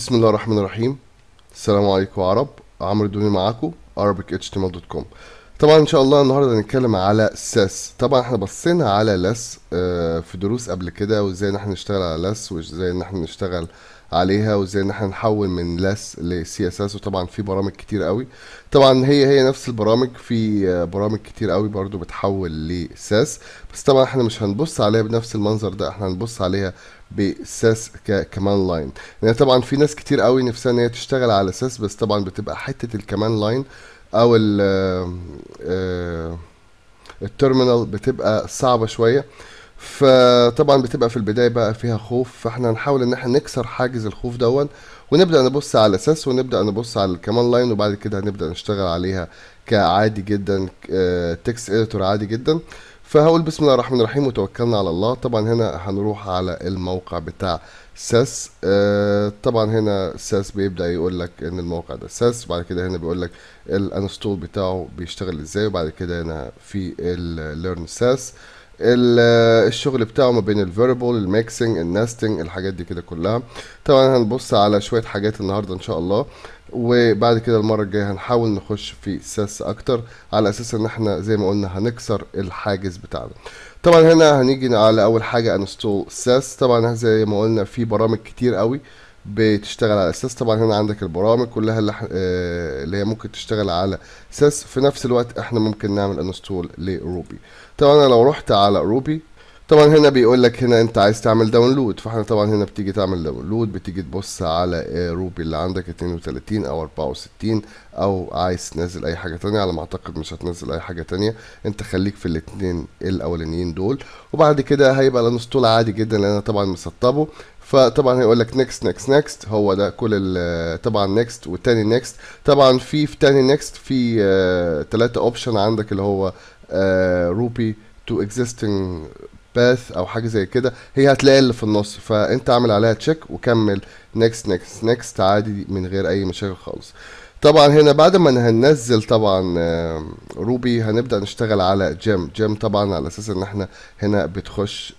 بسم الله الرحمن الرحيم السلام عليكم عرب عمرو الدوني معاكم arabichtml.com طبعا ان شاء الله النهارده هنتكلم على ساس طبعا احنا بصينا على لس آه، في دروس قبل كده وازاي ان احنا نشتغل على لس وازاي ان احنا نشتغل عليها وازاي ان احنا نحول من لس لسي اس اس وطبعا في برامج كتير قوي طبعا هي هي نفس البرامج في آه، برامج كتير قوي برضو بتحول لساس بس طبعا احنا مش هنبص عليها بنفس المنظر ده احنا هنبص عليها بساس ككمان لاين يعني طبعا في ناس كتير قوي نفسها ان هي تشتغل على ساس بس طبعا بتبقى حته الكمان لاين او ال آه، آه، التيرمينال بتبقى صعبه شويه فطبعا بتبقى في البدايه بقى فيها خوف فاحنا هنحاول ان احنا نكسر حاجز الخوف دون ونبدا نبص على اساس ونبدا نبص على الكمان لاين وبعد كده هنبدا نشتغل عليها كعادي جدا تكست آه، اديتور عادي جدا فهقول بسم الله الرحمن الرحيم وتوكلنا على الله طبعا هنا هنروح على الموقع بتاع ساس آه طبعا هنا ساس بيبدا يقول لك ان الموقع ده ساس وبعد كده هنا بيقول لك الانستول بتاعه بيشتغل ازاي وبعد كده هنا في الليرن ساس آه الشغل بتاعه ما بين الفيربول الميكسنج النستنج الحاجات دي كده كلها طبعا هنبص على شويه حاجات النهارده ان شاء الله وبعد كده المره الجايه هنحاول نخش في ساس اكتر على اساس ان احنا زي ما قلنا هنكسر الحاجز بتاعنا طبعا هنا هنيجي على اول حاجه انستول ساس طبعا زي ما قلنا في برامج كتير قوي بتشتغل على اساس طبعا هنا عندك البرامج كلها اللي, اه اللي هي ممكن تشتغل على اساس في نفس الوقت احنا ممكن نعمل انستول لروبي طبعا انا لو رحت على روبي طبعا هنا بيقول لك هنا انت عايز تعمل داونلود فاحنا طبعا هنا بتيجي تعمل داونلود بتيجي تبص على آه، روبي اللي عندك 32 او 64 او عايز تنزل اي حاجه تانية على ما اعتقد مش هتنزل اي حاجه تانية انت خليك في الاثنين الاولانيين دول وبعد كده هيبقى الانستول عادي جدا لان انا طبعا مسطبه فطبعا هيقول لك نيكست نيكست نيكست هو ده كل طبعا نيكست والتاني نيكست طبعا في في تاني نيكست في ثلاثة آه، اوبشن عندك اللي هو روبي تو اكزيستنج باث او حاجه زي كده هي هتلاقي اللي في النص فانت اعمل عليها تشيك وكمل نيكست نيكست نيكست عادي من غير اي مشاكل خالص طبعا هنا بعد ما هننزل طبعا روبي هنبدا نشتغل على جيم جيم طبعا على اساس ان احنا هنا بتخش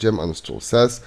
جيم انستول ساس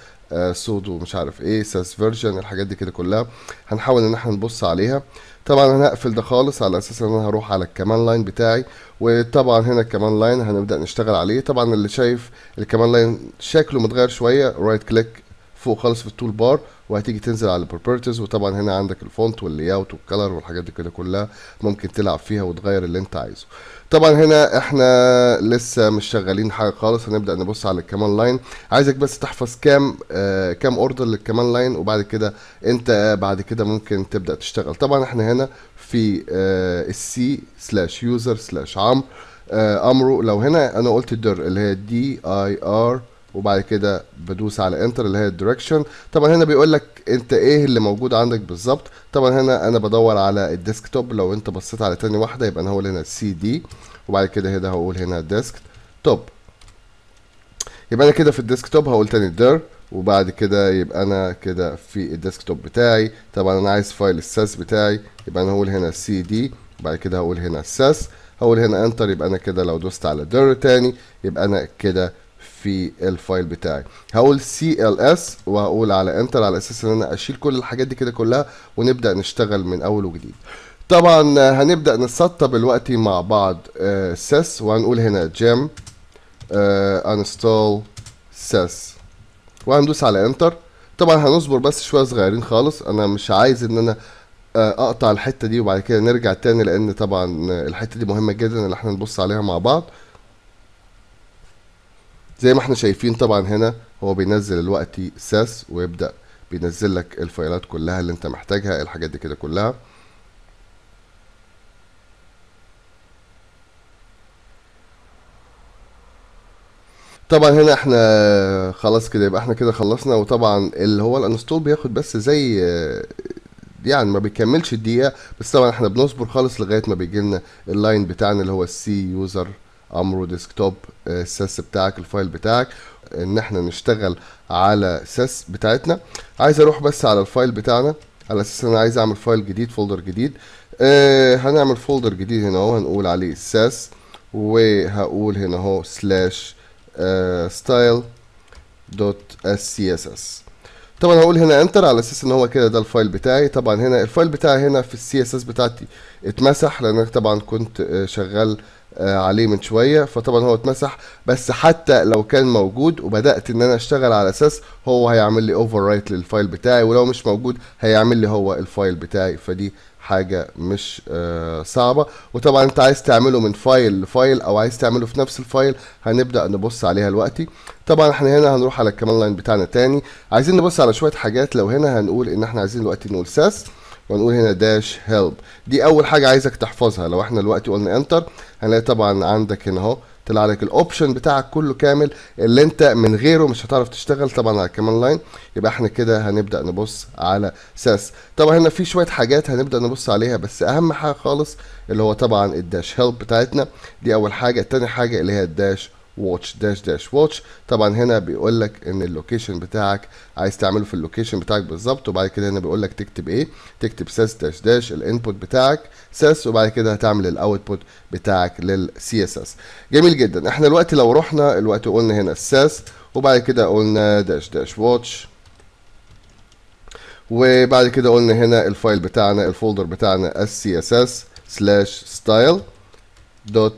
سودو آه، مش عارف ايه ساس فيرجن الحاجات دي كده كلها هنحاول ان احنا نبص عليها طبعا انا هقفل ده خالص على اساس ان انا هروح على الكمان لاين بتاعي وطبعا هنا الكمان لاين هنبدا نشتغل عليه طبعا اللي شايف الكمان لاين شكله متغير شويه رايت كليك فوق خالص في التول بار وهتيجي تنزل على البروبرتيز وطبعا هنا عندك الفونت واللي اوت والكلر والحاجات دي كده كلها ممكن تلعب فيها وتغير اللي انت عايزه طبعا هنا احنا لسه مش شغالين حاجه خالص هنبدا نبص على الكمان لاين عايزك بس تحفظ كام آه كام اوردر للكمان لاين وبعد كده انت آه، بعد كده ممكن تبدا تشتغل طبعا احنا هنا في آه، السي سلاش يوزر سلاش عمرو امرو آه، لو هنا انا قلت الدر اللي هي دي اي ار وبعد كده بدوس على انتر اللي هي الدايركشن طبعا هنا بيقول لك انت ايه اللي موجود عندك بالظبط طبعا هنا انا بدور على الديسك توب لو انت بصيت على تاني واحده يبقى انا هقول هنا سي دي وبعد كده هنا هقول هنا ديسك توب يبقى انا كده في الديسك توب هقول تاني دير وبعد كده يبقى انا كده في الديسك توب بتاعي طبعا انا عايز فايل الساس بتاعي يبقى انا هقول هنا سي دي وبعد كده هقول هنا الساس هقول هنا انتر يبقى انا كده لو دوست على دير تاني يبقى انا كده في الفايل بتاعي هقول cls وهقول على انتر على اساس ان انا اشيل كل الحاجات دي كده كلها ونبدا نشتغل من اول وجديد طبعا هنبدا نسطب دلوقتي مع بعض سيس آه، وهنقول هنا جيم انستول سس وهندوس على انتر طبعا هنصبر بس شويه صغيرين خالص انا مش عايز ان انا آه، اقطع الحته دي وبعد كده نرجع تاني لان طبعا الحته دي مهمه جدا اللي احنا نبص عليها مع بعض زي ما احنا شايفين طبعا هنا هو بينزل الوقت ساس ويبدا بينزل لك الفايلات كلها اللي انت محتاجها الحاجات دي كده كلها طبعا هنا احنا خلاص كده يبقى احنا كده خلصنا وطبعا اللي هو الانستول بياخد بس زي يعني ما بيكملش الدقيقه بس طبعا احنا بنصبر خالص لغايه ما بيجي لنا اللاين بتاعنا اللي هو السي يوزر امره ديسكتوب آه، السس بتاعك الفايل بتاعك ان احنا نشتغل على سس بتاعتنا عايز اروح بس على الفايل بتاعنا على اساس انا عايز اعمل فايل جديد فولدر جديد آه هنعمل فولدر جديد هنا اهو هنقول عليه ساس وهقول هنا اهو سلاش ستايل آه، دوت اس سي اس اس طبعا هقول هنا انتر على اساس ان هو كده ده الفايل بتاعي طبعا هنا الفايل بتاعي هنا في السي اس اس بتاعتي اتمسح لان انا طبعا كنت آه، شغال آه، عليه من شويه فطبعا هو اتمسح بس حتى لو كان موجود وبدات ان انا اشتغل على اساس هو هيعمل لي اوفر رايت للفايل بتاعي ولو مش موجود هيعمل لي هو الفايل بتاعي فدي حاجة مش آه، صعبة وطبعا انت عايز تعمله من فايل لفايل او عايز تعمله في نفس الفايل هنبدأ نبص عليها دلوقتي طبعا احنا هنا هنروح على الكمان لاين بتاعنا تاني عايزين نبص على شوية حاجات لو هنا هنقول ان احنا عايزين دلوقتي نقول ساس ونقول هنا داش هيلب دي اول حاجه عايزك تحفظها لو احنا دلوقتي قلنا انتر هنلاقي طبعا عندك هنا اهو طلع لك الاوبشن بتاعك كله كامل اللي انت من غيره مش هتعرف تشتغل طبعا على كمان لاين يبقى احنا كده هنبدا نبص على ساس طبعا هنا في شويه حاجات هنبدا نبص عليها بس اهم حاجه خالص اللي هو طبعا الداش هيلب بتاعتنا دي اول حاجه تاني حاجه اللي هي الداش واتش داش داش واتش طبعا هنا بيقول لك ان اللوكيشن بتاعك عايز تعمله في اللوكيشن بتاعك بالظبط وبعد كده هنا بيقول لك تكتب ايه تكتب ساس داش داش الانبوت بتاعك ساس وبعد كده هتعمل الاوتبوت بتاعك للسي اس اس جميل جدا احنا الوقت لو رحنا الوقت قلنا هنا الساس وبعد كده قلنا داش داش واتش وبعد كده قلنا هنا الفايل بتاعنا الفولدر بتاعنا css slash style دوت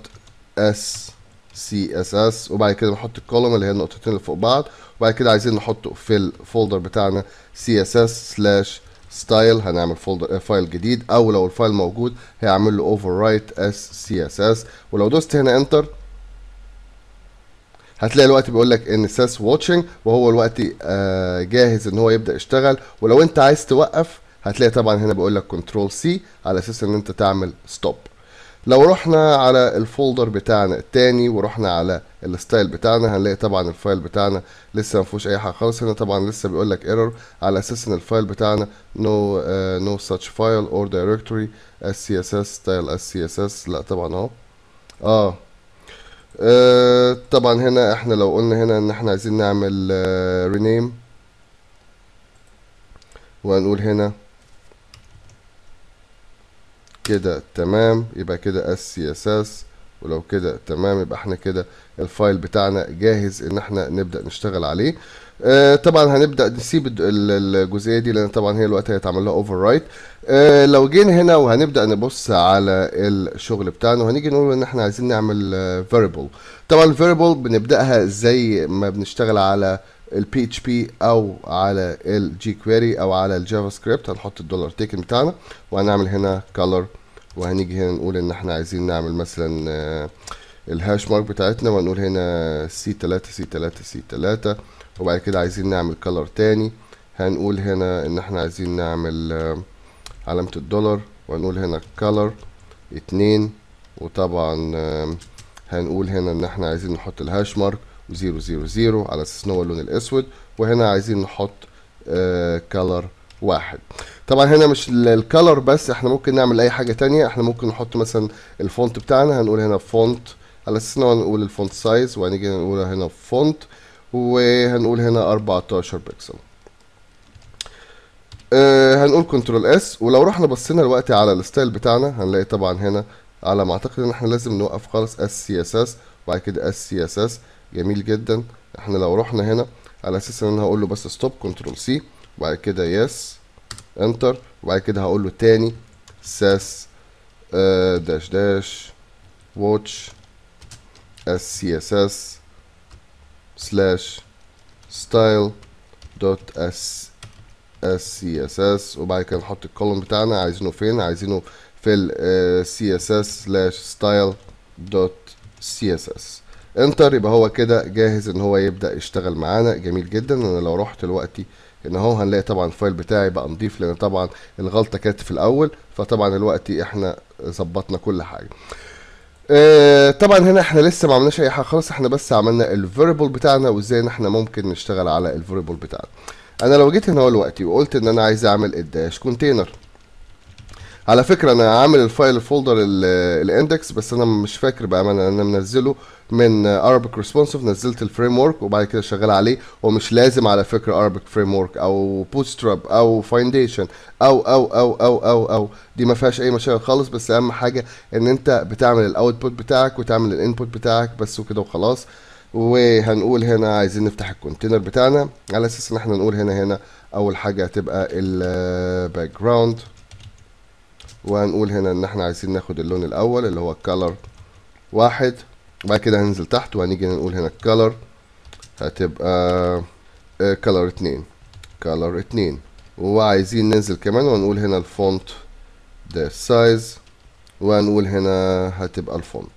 s سي اس اس وبعد كده بنحط الكولوم اللي هي النقطتين اللي فوق بعض وبعد كده عايزين نحطه في الفولدر بتاعنا سي اس اس سلاش ستايل هنعمل فولدر فايل آه، جديد او لو الفايل موجود هيعمل له اوفر رايت اس سي اس اس ولو دوست هنا انتر هتلاقي الوقت بيقول لك ان ساس واتشنج وهو الوقت آه، جاهز ان هو يبدا يشتغل ولو انت عايز توقف هتلاقي طبعا هنا بيقول لك كنترول سي على اساس ان انت تعمل ستوب لو رحنا على الفولدر بتاعنا التاني ورحنا على الستايل بتاعنا هنلاقي طبعا الفايل بتاعنا لسه ما فيهوش اي حاجه خالص هنا طبعا لسه بيقول لك ايرور على اساس ان الفايل بتاعنا نو نو ساتش فايل اور دايركتوري اس سي اس اس ستايل اس سي اس اس لا طبعا اهو آه. اه طبعا هنا احنا لو قلنا هنا ان احنا عايزين نعمل رينيم آه، وهنقول هنا كده تمام يبقى كده السياسات ولو كده تمام يبقى احنا كده الفايل بتاعنا جاهز ان احنا نبدا نشتغل عليه آه طبعا هنبدا نسيب الجزئيه دي لان طبعا هي الوقت هيتعمل لها اوفر رايت آه لو جينا هنا وهنبدا نبص على الشغل بتاعنا وهنيجي نقول ان احنا عايزين نعمل فاريبل طبعا الفاريبل بنبداها زي ما بنشتغل على البي اتش بي او على الجي كويري او على الجافا سكريبت هنحط الدولار تيكن بتاعنا وهنعمل هنا كلر وهنيجي هنا نقول ان احنا عايزين نعمل مثلا آه، الهاش مارك بتاعتنا وهنقول هنا سي تلاتة سي تلاتة سي تلاتة وبعد كده عايزين نعمل كلر تاني هنقول هنا ان احنا عايزين نعمل آه، علامة الدولار وهنقول هنا كلر اتنين وطبعا آه، هنقول هنا ان احنا عايزين نحط الهاش مارك وزيرو زيرو زيرو على اساس ان هو اللون الاسود وهنا عايزين نحط كلر واحد طبعا هنا مش الكالر بس احنا ممكن نعمل اي حاجه تانية احنا ممكن نحط مثلا الفونت بتاعنا هنقول هنا فونت على اساس ان هو نقول الفونت سايز وهنيجي نقول هنا فونت وهنقول هنا 14 بكسل آه هنقول كنترول اس ولو رحنا بصينا دلوقتي على الستايل بتاعنا هنلاقي طبعا هنا على ما اعتقد ان احنا لازم نوقف خالص اس سي اس اس وبعد كده اس سي اس اس جميل جدا احنا لو رحنا هنا على اساس ان انا هقول له بس ستوب كنترول سي وبعد كده يس انتر وبعد كده هقول له تاني ساس داش داش واتش اس سي اس اس سلاش ستايل دوت اس اس سي اس اس وبعد كده نحط الكولوم بتاعنا عايزينه فين عايزينه في ال سي اس اس سلاش ستايل دوت سي اس اس انتر يبقى هو كده جاهز ان هو يبدا يشتغل معانا جميل جدا انا لو رحت دلوقتي ان اهو هنلاقي طبعا الفايل بتاعي بقى نضيف لان طبعا الغلطه كانت في الاول فطبعا دلوقتي احنا ظبطنا كل حاجه آه طبعا هنا احنا لسه ما عملناش اي حاجه خالص احنا بس عملنا الفيربل بتاعنا وازاي ان احنا ممكن نشتغل على الفيربل بتاعنا انا لو جيت هنا دلوقتي وقلت ان انا عايز اعمل الداش كونتينر على فكره انا عامل الفايل الفولدر الاندكس بس انا مش فاكر بامانه انا منزله من Arabic Responsive نزلت الفريم ورك وبعد كده شغال عليه ومش لازم على فكره Arabic فريم ورك او بوتستراب او Foundation أو, او او او او او او دي ما فيهاش اي مشاكل خالص بس اهم حاجه ان انت بتعمل الاوتبوت بتاعك وتعمل الانبوت بتاعك بس وكده وخلاص وهنقول هنا عايزين نفتح الكونتينر بتاعنا على اساس ان احنا نقول هنا هنا اول حاجه هتبقى الباك جراوند وهنقول هنا ان احنا عايزين ناخد اللون الاول اللي هو الكالر واحد وبعد كده هننزل تحت وهنيجي نقول هنا الكالر هتبقى كالر آه، اتنين كالر اتنين وعايزين ننزل كمان ونقول هنا الفونت ده سايز ونقول هنا هتبقى الفونت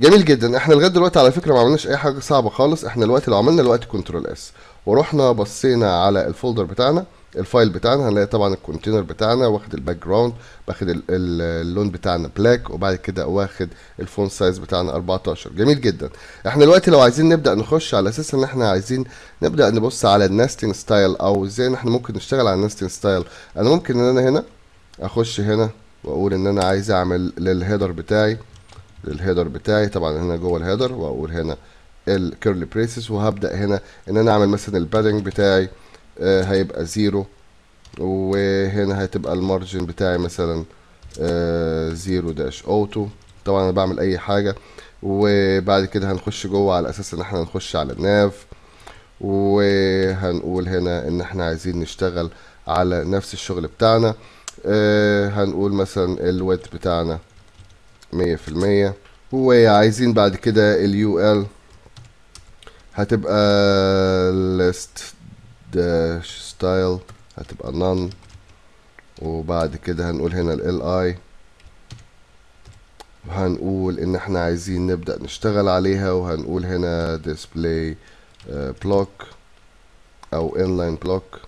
جميل جدا احنا لغايه دلوقتي على فكره ما عملناش اي حاجه صعبه خالص احنا دلوقتي لو عملنا دلوقتي كنترول اس ورحنا بصينا على الفولدر بتاعنا الفايل بتاعنا هنلاقي طبعا الكونتينر بتاعنا واخد الباك جراوند واخد اللون بتاعنا بلاك وبعد كده واخد الفون سايز بتاعنا 14 جميل جدا احنا دلوقتي لو عايزين نبدا نخش على اساس ان احنا عايزين نبدا نبص على الناستنج ستايل او ازاي ان احنا ممكن نشتغل على الناستنج ستايل انا ممكن ان انا هنا اخش هنا واقول ان انا عايز اعمل للهيدر بتاعي للهيدر بتاعي طبعا هنا جوه الهيدر واقول هنا الكيرلي بريسز وهبدا هنا ان انا اعمل مثلا البادنج بتاعي آه، هيبقى زيرو وهنا هتبقى المارجن بتاعي مثلا آه، زيرو داش اوتو طبعا انا بعمل اي حاجه وبعد كده هنخش جوه على اساس ان احنا هنخش على الناف وهنقول هنا ان احنا عايزين نشتغل على نفس الشغل بتاعنا آه، هنقول مثلا الويت بتاعنا مية في المية وعايزين بعد كده اليو ال هتبقى داش ستايل هتبقى نان وبعد كده هنقول هنا ال li وهنقول ان احنا عايزين نبدأ نشتغل عليها وهنقول هنا display آه، block او inline block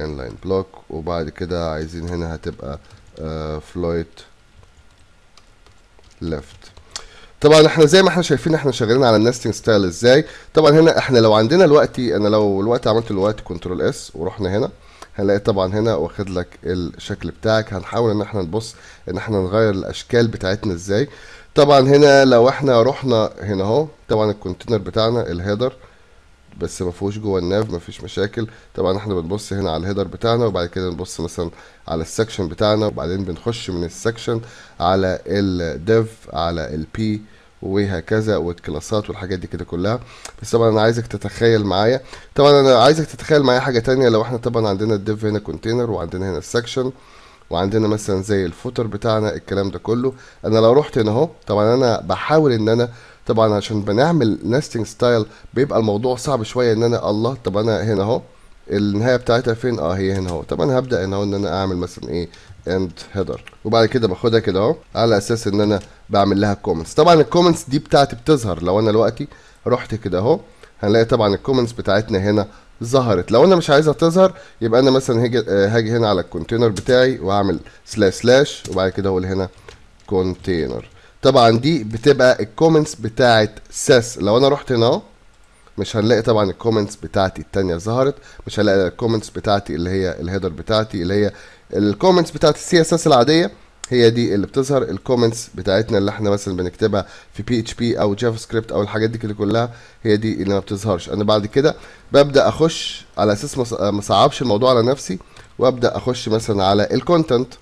inline block وبعد كده عايزين هنا هتبقى آه، float left طبعا احنا زي ما احنا شايفين احنا شغالين على النستنج ستايل ازاي طبعا هنا احنا لو عندنا الوقت انا لو الوقت عملت الوقت كنترول اس ورحنا هنا هنلاقي طبعا هنا واخد لك الشكل بتاعك هنحاول ان احنا نبص ان احنا نغير الاشكال بتاعتنا ازاي طبعا هنا لو احنا رحنا هنا اهو طبعا الكونتينر بتاعنا الهيدر بس ما فيهوش جوه الناف ما فيش مشاكل طبعا احنا بنبص هنا على الهيدر بتاعنا وبعد كده نبص مثلا على السكشن بتاعنا وبعدين بنخش من السكشن على الديف على البي وهكذا والكلاسات والحاجات دي كده كلها بس طبعا انا عايزك تتخيل معايا طبعا انا عايزك تتخيل معايا حاجه تانية لو احنا طبعا عندنا الديف هنا كونتينر وعندنا هنا السكشن وعندنا مثلا زي الفوتر بتاعنا الكلام ده كله انا لو رحت هنا اهو طبعا انا بحاول ان انا طبعا عشان بنعمل نستنج ستايل بيبقى الموضوع صعب شويه ان انا الله طب انا هنا اهو النهايه بتاعتها فين اه هي هنا اهو طب انا هبدا هنا اهو ان انا اعمل مثلا ايه اند هيدر وبعد كده باخدها كده اهو على اساس ان انا بعمل لها كومنتس طبعا الكومنتس دي بتاعتي بتظهر لو انا دلوقتي رحت كده اهو هنلاقي طبعا الكومنتس بتاعتنا هنا ظهرت لو انا مش عايزها تظهر يبقى انا مثلا هاجي آه، هاجي هنا على الكونتينر بتاعي واعمل سلاش سلاش وبعد كده اقول هنا كونتينر طبعا دي بتبقى الكومنتس بتاعه ساس لو انا رحت هنا مش هنلاقي طبعا الكومنتس بتاعتي التانية ظهرت مش هلاقي الكومنتس بتاعتي اللي هي الهيدر بتاعتي اللي هي الكومنتس بتاعت السي اس اس العاديه هي دي اللي بتظهر الكومنتس بتاعتنا اللي احنا مثلا بنكتبها في بي اتش بي او جافا سكريبت او الحاجات دي كده كلها هي دي اللي ما بتظهرش انا بعد كده ببدا اخش على اساس ما صعبش الموضوع على نفسي وابدا اخش مثلا على الكونتنت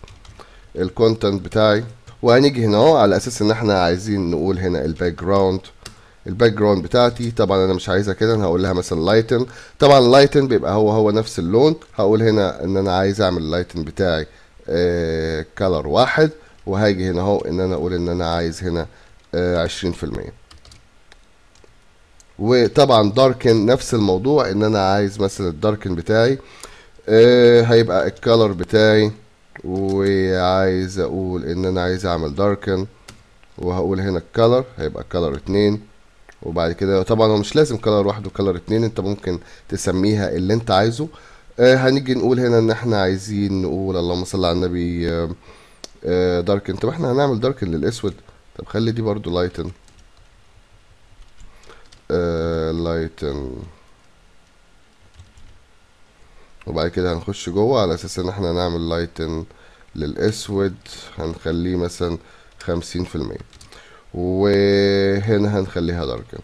الكونتنت بتاعي وهنيجي هنا اهو على اساس ان احنا عايزين نقول هنا الباك جراوند الباك جراوند بتاعتي طبعا انا مش عايزها كده انا هقول لها مثلا لايتن طبعا لايتن بيبقى هو هو نفس اللون هقول هنا ان انا عايز اعمل اللايتن بتاعي آه كلر واحد وهاجي هنا اهو ان انا اقول ان انا عايز هنا آه، عشرين في المية وطبعا داركن نفس الموضوع ان انا عايز مثلا الداركن بتاعي آه هيبقى الكلر بتاعي وعايز اقول ان انا عايز اعمل داركن وهقول هنا الكالر هيبقى كالر اتنين وبعد كده طبعا هو مش لازم كالر واحد وكالر اتنين انت ممكن تسميها اللي انت عايزه آه هنيجي نقول هنا ان احنا عايزين نقول اللهم صل على النبي آه داركن آه، طب احنا هنعمل داركن للاسود طب خلي دي برضو لايتن آه لايتن وبعد كده هنخش جوه على اساس ان احنا نعمل لايتن للاسود هنخليه مثلا خمسين في المية وهنا هنخليها داركن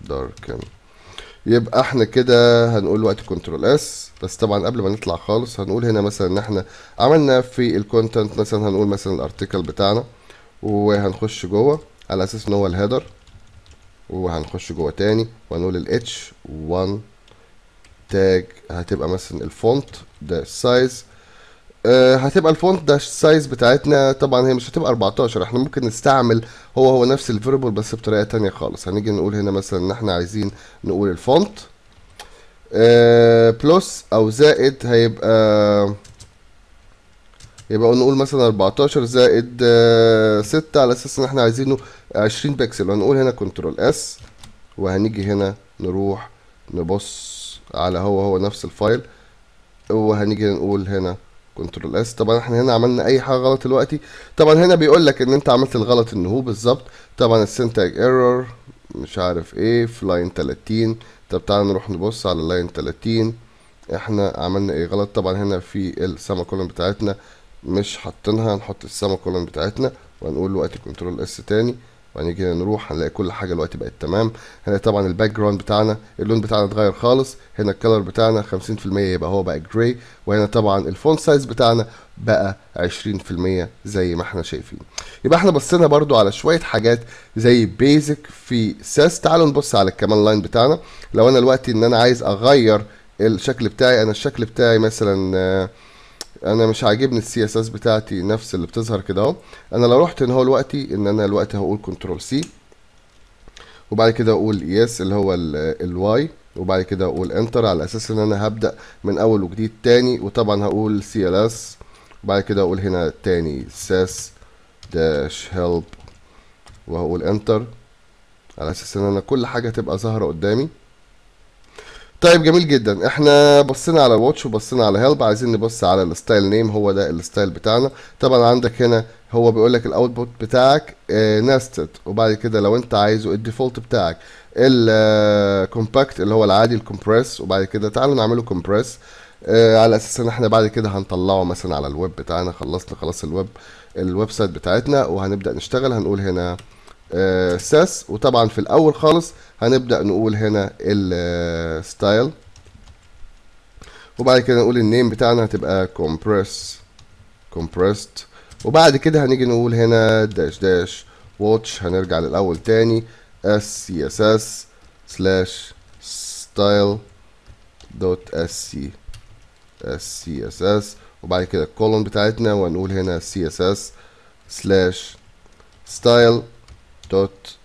داركن يبقى احنا كده هنقول وقت كنترول اس بس طبعا قبل ما نطلع خالص هنقول هنا مثلا ان احنا عملنا في الكونتنت مثلا هنقول مثلا الارتكل بتاعنا وهنخش جوه على اساس ان هو الهيدر وهنخش جوه تاني وهنقول الاتش 1 التاج هتبقى مثلا الفونت ده السايز آه هتبقى الفونت ده السايز بتاعتنا طبعا هي مش هتبقى 14 احنا ممكن نستعمل هو هو نفس الفيربل بس بطريقه ثانيه خالص هنيجي نقول هنا مثلا ان احنا عايزين نقول الفونت آه بلس او زائد هيبقى يبقى نقول مثلا 14 زائد 6 آه، على اساس ان احنا عايزينه 20 بكسل وهنقول هنا كنترول اس وهنيجي هنا نروح نبص على هو هو نفس الفايل وهنيجي نقول هنا كنترول اس طبعا احنا هنا عملنا اي حاجه غلط دلوقتي طبعا هنا بيقول لك ان انت عملت الغلط ان هو بالظبط طبعا السنتاج ايرور مش عارف ايه في لاين 30 طب تعالى نروح نبص على لاين 30 احنا عملنا ايه غلط طبعا هنا في السما كولون بتاعتنا مش حاطينها هنحط السما كولون بتاعتنا وهنقول وقت كنترول اس تاني يعني كده نروح هنلاقي كل حاجه دلوقتي بقت تمام هنلاقي طبعا الباك جراوند بتاعنا اللون بتاعنا اتغير خالص هنا الكلر بتاعنا 50% يبقى هو بقى جراي وهنا طبعا الفونت سايز بتاعنا بقى 20% زي ما احنا شايفين يبقى احنا بصينا برضو على شويه حاجات زي بيزك في ساس تعالوا نبص على الكمان لاين بتاعنا لو انا دلوقتي ان انا عايز اغير الشكل بتاعي انا الشكل بتاعي مثلا آه انا مش عاجبني السي اس اس بتاعتي نفس اللي بتظهر كده اهو انا لو رحت ان هو دلوقتي ان انا دلوقتي هقول كنترول سي وبعد كده اقول يس اللي هو الواي وبعد كده اقول انتر على اساس ان انا هبدا من اول وجديد تاني وطبعا هقول سي ال اس وبعد كده اقول هنا تاني ساس داش هيلب وهقول انتر على اساس ان انا كل حاجه تبقى ظاهره قدامي طيب جميل جدا احنا بصينا على واتش وبصينا على هيلب عايزين نبص على الستايل نيم هو ده الستايل بتاعنا طبعا عندك هنا هو بيقول لك الاوتبوت بتاعك نستد آه، وبعد كده لو انت عايزه الديفولت بتاعك الكومباكت آه، اللي هو العادي الكومبريس وبعد كده تعالوا نعمله كومبريس آه، على اساس ان احنا بعد كده هنطلعه مثلا على الويب بتاعنا خلصنا خلاص الويب الويب سايت بتاعتنا وهنبدا نشتغل هنقول هنا آه، ساس وطبعا في الاول خالص هنبدا نقول هنا الستايل آه، وبعد كده نقول النيم بتاعنا هتبقى كومبرس compressed وبعد كده هنيجي نقول هنا داش داش واتش هنرجع للاول تاني اس سي اس اس سلاش ستايل دوت اس سي اس سي اس اس وبعد كده الكولون بتاعتنا وهنقول هنا سي اس اس سلاش ستايل دوت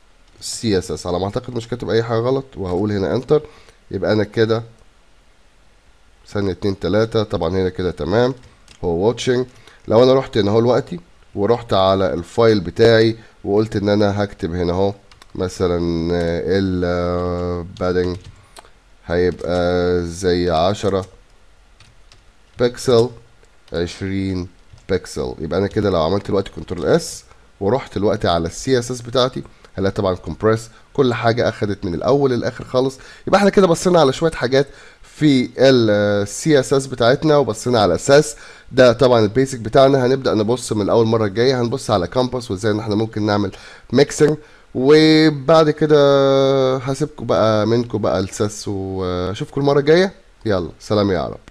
سي اس اس على ما اعتقد مش كاتب اي حاجه غلط وهقول هنا انتر يبقى انا كده ثانيه اتنين تلاته طبعا هنا كده تمام هو واتشنج لو انا رحت هنا اهو دلوقتي ورحت على الفايل بتاعي وقلت ان انا هكتب هنا اهو مثلا البادنج هيبقى زي عشرة بكسل عشرين بكسل يبقى انا كده لو عملت دلوقتي كنترول اس ورحت دلوقتي على السي اس اس بتاعتي هلا طبعا كومبريس كل حاجه اخدت من الاول للاخر خالص يبقى احنا كده بصينا على شويه حاجات في السي اس اس بتاعتنا وبصينا على اساس ده طبعا البيسك بتاعنا هنبدا نبص من اول مره الجايه هنبص على كامبس وازاي ان احنا ممكن نعمل ميكسنج وبعد كده هسيبكم بقى منكم بقى الساس واشوفكم المره الجايه يلا سلام يا عرب